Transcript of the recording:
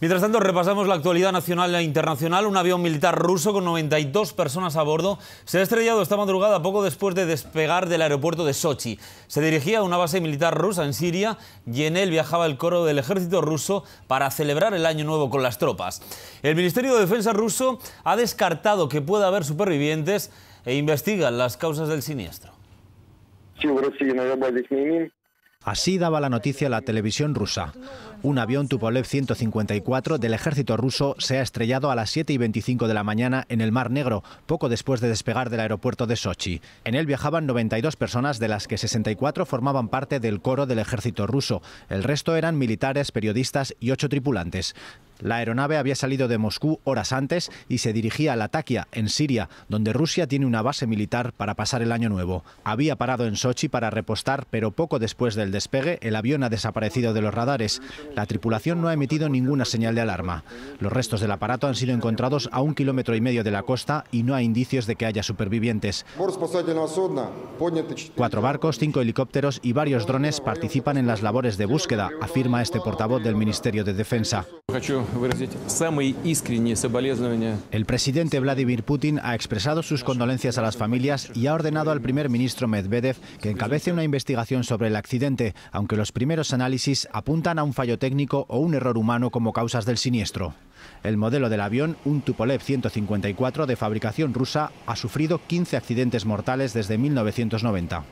Mientras tanto, repasamos la actualidad nacional e internacional. Un avión militar ruso con 92 personas a bordo se ha estrellado esta madrugada poco después de despegar del aeropuerto de Sochi. Se dirigía a una base militar rusa en Siria y en él viajaba el coro del ejército ruso para celebrar el año nuevo con las tropas. El Ministerio de Defensa ruso ha descartado que pueda haber supervivientes e investiga las causas del siniestro. Así daba la noticia la televisión rusa. Un avión Tupolev 154 del ejército ruso se ha estrellado a las 7 y 25 de la mañana en el Mar Negro, poco después de despegar del aeropuerto de Sochi. En él viajaban 92 personas, de las que 64 formaban parte del coro del ejército ruso. El resto eran militares, periodistas y ocho tripulantes. La aeronave había salido de Moscú horas antes y se dirigía a Latakia, en Siria, donde Rusia tiene una base militar para pasar el año nuevo. Había parado en Sochi para repostar, pero poco después del despegue el avión ha desaparecido de los radares. La tripulación no ha emitido ninguna señal de alarma. Los restos del aparato han sido encontrados a un kilómetro y medio de la costa y no hay indicios de que haya supervivientes. Cuatro barcos, cinco helicópteros y varios drones participan en las labores de búsqueda, afirma este portavoz del Ministerio de Defensa. El presidente Vladimir Putin ha expresado sus condolencias a las familias y ha ordenado al primer ministro Medvedev que encabece una investigación sobre el accidente, aunque los primeros análisis apuntan a un fallo técnico o un error humano como causas del siniestro. El modelo del avión, un Tupolev 154 de fabricación rusa, ha sufrido 15 accidentes mortales desde 1990.